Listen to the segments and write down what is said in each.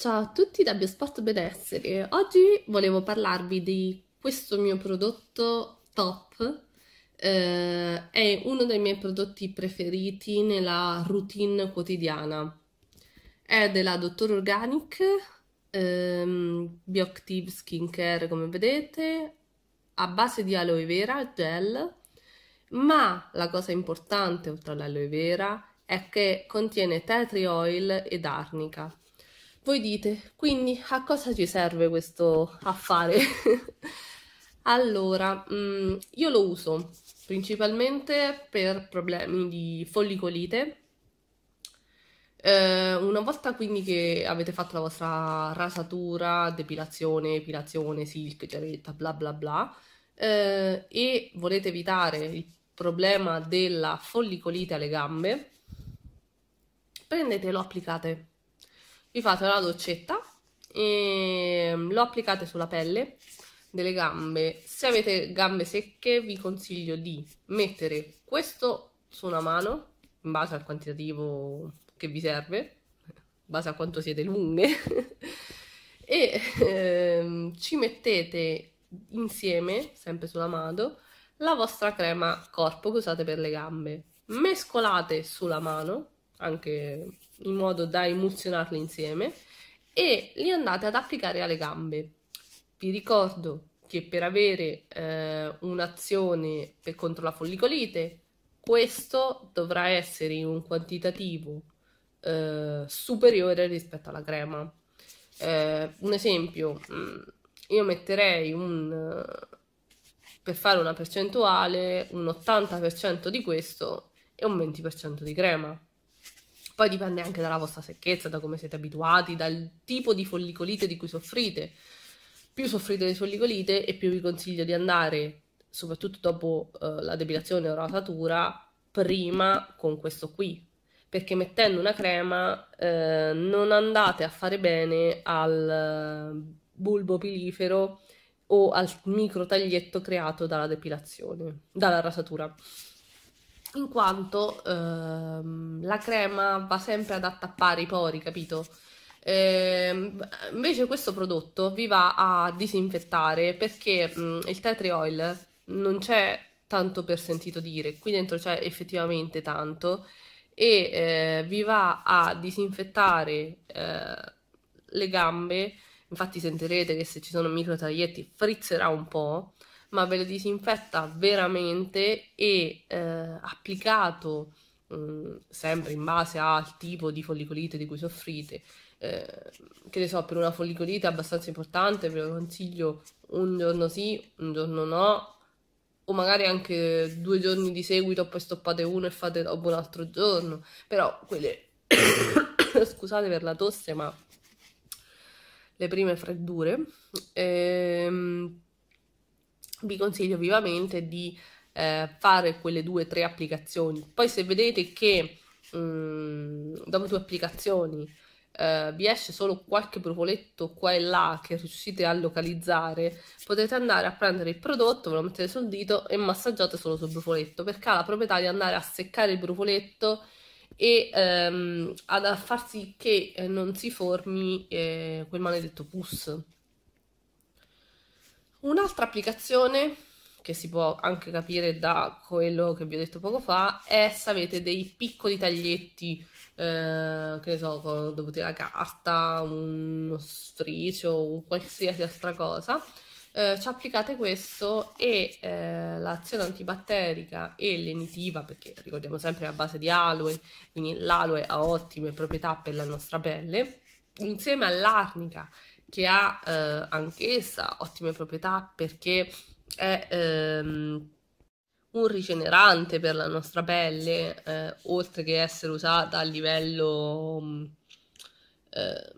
Ciao a tutti da Biosport Benessere. Oggi volevo parlarvi di questo mio prodotto top. Eh, è uno dei miei prodotti preferiti nella routine quotidiana. È della Dottor Organic, ehm, Bioactive Skincare come vedete, a base di aloe vera gel, ma la cosa importante oltre all'aloe vera è che contiene tetri oil ed arnica voi dite, quindi a cosa ci serve questo affare? allora, mh, mm, io lo uso principalmente per problemi di follicolite. Eh, una volta quindi che avete fatto la vostra rasatura, depilazione, epilazione, silk, chiaretta, bla bla bla, eh, e volete evitare il problema della follicolite alle gambe, prendetelo, applicate vi fate una doccetta e mm, lo applicate sulla pelle delle gambe. Se avete gambe secche vi consiglio di mettere questo su una mano in base al quantitativo che vi serve, in base a quanto siete lunghe, e ehm, ci mettete insieme, sempre sulla mano, la vostra crema corpo che usate per le gambe. Mescolate sulla mano, anche in modo da emulsionarle insieme e li andate ad applicare alle gambe. Vi ricordo che per avere eh, un'azione per contro la follicolite, questo dovrà essere in un quantitativo eh, superiore rispetto alla crema. Eh, un esempio, mm, io metterei un, eh, per fare una percentuale un 80% di questo e un 20% di crema poi dipende anche dalla vostra secchezza, da come siete abituati, dal tipo di follicolite di cui soffrite. Più soffrite di follicolite e più vi consiglio di andare, soprattutto dopo eh, la depilazione o la rasatura, prima con questo qui. Perché mettendo una crema eh, non andate a fare bene al eh, bulbo pilifero o al micro taglietto creato dalla depilazione, dalla rasatura in quanto ehm, la crema va sempre ad attappare i pori, capito? Eh, invece questo prodotto vi va a disinfettare perché mh, mm, il tetri oil non c'è tanto per sentito dire, qui dentro c'è effettivamente tanto e eh, vi va a disinfettare eh, le gambe, infatti sentirete che se ci sono micro taglietti frizzerà un po' ma ve lo disinfetta veramente e eh, applicato mh, mm, sempre in base al tipo di follicolite di cui soffrite. Eh, che ne so, per una follicolite abbastanza importante ve lo consiglio un giorno sì, un giorno no, o magari anche due giorni di seguito, poi stoppate uno e fate dopo un altro giorno. Però quelle scusate per la tosse, ma le prime freddure. Ehm, vi consiglio vivamente di eh, fare quelle due o tre applicazioni. Poi se vedete che mh, mm, dopo due applicazioni eh, vi esce solo qualche brufoletto qua e là che riuscite a localizzare, potete andare a prendere il prodotto, ve lo mettete sul dito e massaggiate solo sul brufoletto, perché ha la proprietà di andare a seccare il brufoletto e ehm, ad far sì che eh, non si formi eh, quel maledetto pus Un'altra applicazione che si può anche capire da quello che vi ho detto poco fa è se avete dei piccoli taglietti, eh, che ne so, dovete la carta, uno sfricio, un qualsiasi altra cosa. Eh, ci applicate questo e eh, l'azione antibatterica e lenitiva, perché ricordiamo sempre a base di aloe, quindi l'aloe ha ottime proprietà per la nostra pelle, insieme all'arnica che ha eh, anch'essa ottime proprietà perché è ehm, un rigenerante per la nostra pelle, eh, oltre che essere usata a livello mm, eh,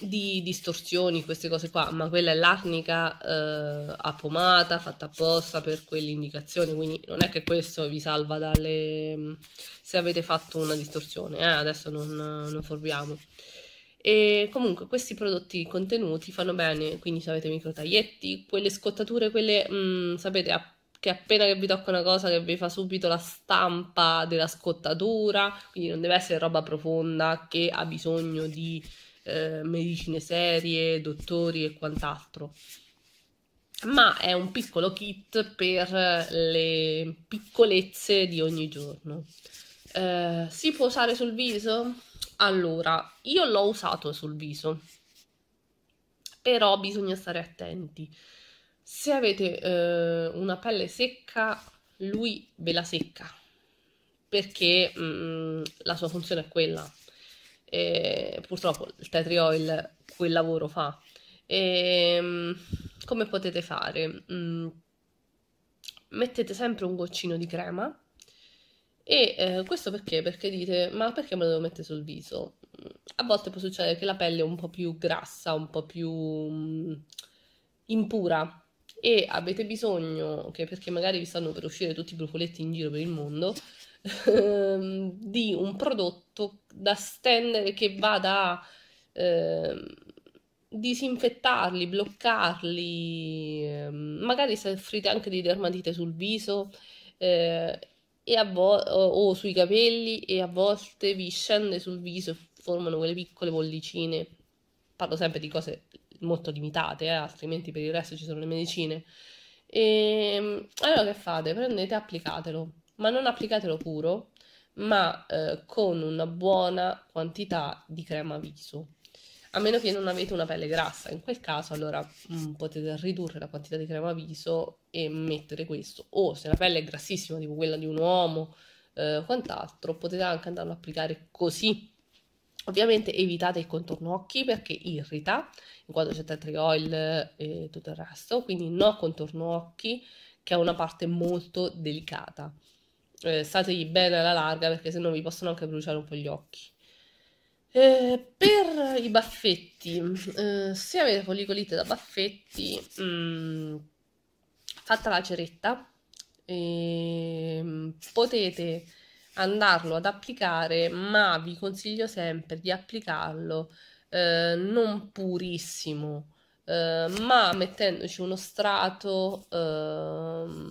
di distorsioni, queste cose qua, ma quella è l'arnica eh, a pomata fatta apposta per quell'indicazione, quindi non è che questo vi salva dalle... Mm, se avete fatto una distorsione, eh, adesso non, non forbiamo. E comunque questi prodotti contenuti fanno bene, quindi se avete micro taglietti, quelle scottature, quelle, mh, mm, sapete, a- che appena che vi tocca una cosa che vi fa subito la stampa della scottatura, quindi non deve essere roba profonda che ha bisogno di eh, medicine serie, dottori e quant'altro. Ma è un piccolo kit per le piccolezze di ogni giorno. Eh, si può usare sul viso? Allora, io l'ho usato sul viso, però bisogna stare attenti. Se avete eh, una pelle secca, lui ve la secca, perché mh, mm, la sua funzione è quella. E, purtroppo il Tetri Oil quel lavoro fa. E, ehm, come potete fare? Mh, mm, mettete sempre un goccino di crema e eh, questo perché? Perché dite, ma perché me lo devo mettere sul viso? Mm, a volte può succedere che la pelle è un po' più grassa, un po' più mh, mm, impura e avete bisogno, che perché magari vi stanno per uscire tutti i brufoletti in giro per il mondo, ehm, di un prodotto da stendere che vada a eh, disinfettarli, bloccarli, ehm, magari soffrite anche di dermatite sul viso eh, e a vo- o sui capelli e a volte vi scende sul viso e formano quelle piccole bollicine. Parlo sempre di cose molto limitate, eh, altrimenti per il resto ci sono le medicine. E ehm, allora che fate? Prendete e applicatelo, ma non applicatelo puro, ma eh, con una buona quantità di crema viso a meno che non avete una pelle grassa, in quel caso allora mh, mm, potete ridurre la quantità di crema viso e mettere questo, o se la pelle è grassissima, tipo quella di un uomo, eh, quant'altro, potete anche andarlo a applicare così. Ovviamente evitate il contorno occhi perché irrita, in quanto c'è tetric oil e tutto il resto, quindi no contorno occhi, che è una parte molto delicata. Eh, stategli bene alla larga perché sennò vi possono anche bruciare un po' gli occhi. Eh, per i baffetti, eh, se avete folicolite da baffetti, mh, mm, fatta la ceretta, eh, potete andarlo ad applicare, ma vi consiglio sempre di applicarlo eh, non purissimo, eh, ma mettendoci uno strato, ehm,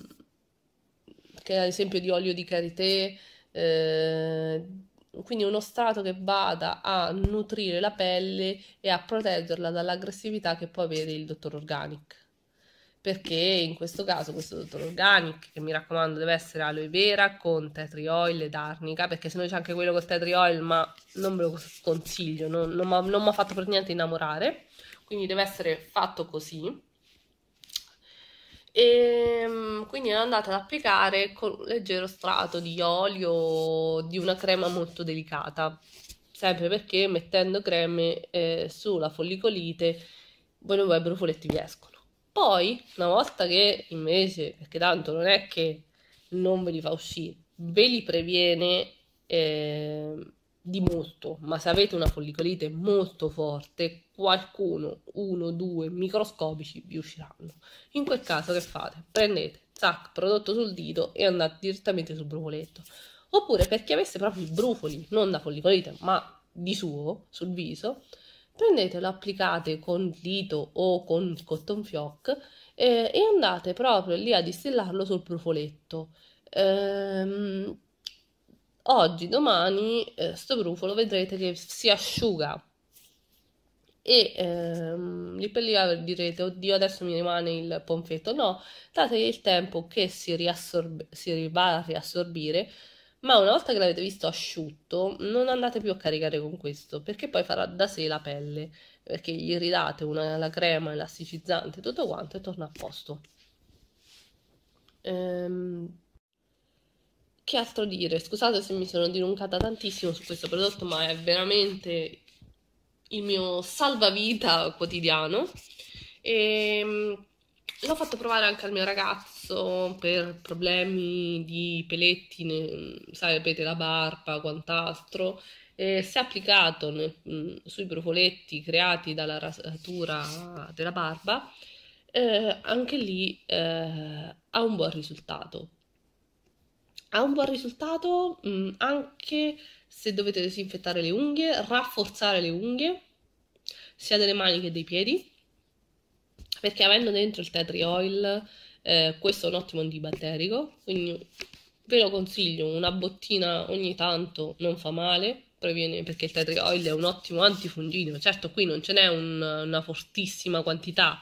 che è ad esempio di olio di karité, eh, quindi uno strato che vada a nutrire la pelle e a proteggerla dall'aggressività che può avere il dottor Organic. Perché in questo caso questo dottor Organic, che mi raccomando deve essere aloe vera con tetri oil ed arnica, perché se no c'è anche quello col tetri oil, ma non ve lo consiglio, non, non mi ha fatto per niente innamorare, quindi deve essere fatto così e ehm, quindi è andata ad applicare con un leggero strato di olio, di una crema molto delicata, sempre perché mettendo creme eh, sulla follicolite volevo i brufoletti vi escono. Poi, una volta che invece, perché tanto non è che non ve li fa uscire, ve li previene eh, di molto, ma se avete una follicolite molto forte, qualcuno, uno, due microscopici vi usciranno. In quel caso che fate? Prendete, zac, prodotto sul dito e andate direttamente sul brufoletto. Oppure per chi avesse proprio i brufoli, non da follicolite, ma di suo, sul viso, prendetelo, applicate con il dito o con il cotton fioc eh, e andate proprio lì a distillarlo sul brufoletto. Ehm, oggi, domani, eh, sto brufolo vedrete che si asciuga e ehm, lì per lì direte oddio adesso mi rimane il ponfetto no, dategli il tempo che si, riassorbe, si va a riassorbire ma una volta che l'avete visto asciutto non andate più a caricare con questo perché poi farà da sé la pelle perché gli ridate una, la crema elasticizzante tutto quanto e torna a posto ehm, che altro dire? Scusate se mi sono dilungata tantissimo su questo prodotto, ma è veramente il mio salvavita quotidiano. E ehm, l'ho fatto provare anche al mio ragazzo per problemi di peletti, sapete, la barba, quant'altro. E se applicato ne, mm, sui brufoletti creati dalla rasatura della barba, eh, anche lì eh, ha un buon risultato ha un buon risultato mh, mm, anche se dovete disinfettare le unghie, rafforzare le unghie, sia delle mani che dei piedi, perché avendo dentro il tetri oil, eh, questo è un ottimo antibatterico, quindi ve lo consiglio, una bottina ogni tanto non fa male, previene, perché il tetri oil è un ottimo antifungino, certo qui non ce n'è un, una fortissima quantità,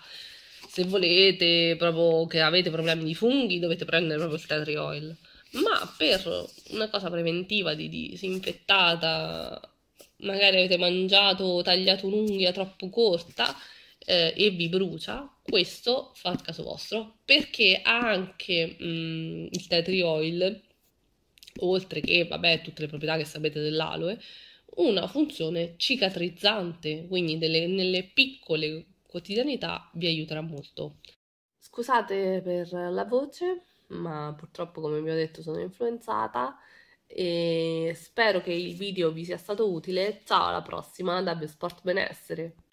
se volete proprio che avete problemi di funghi dovete prendere proprio il tetri oil ma per una cosa preventiva di disinfettata, magari avete mangiato o tagliato un'unghia troppo corta eh, e vi brucia, questo fa il caso vostro, perché ha anche mh, mm, il tetri oil, oltre che, vabbè, tutte le proprietà che sapete dell'aloe, una funzione cicatrizzante, quindi delle, nelle piccole quotidianità vi aiuterà molto. Scusate per la voce, ma purtroppo come vi ho detto sono influenzata e spero che il video vi sia stato utile. Ciao alla prossima da Biosport Benessere.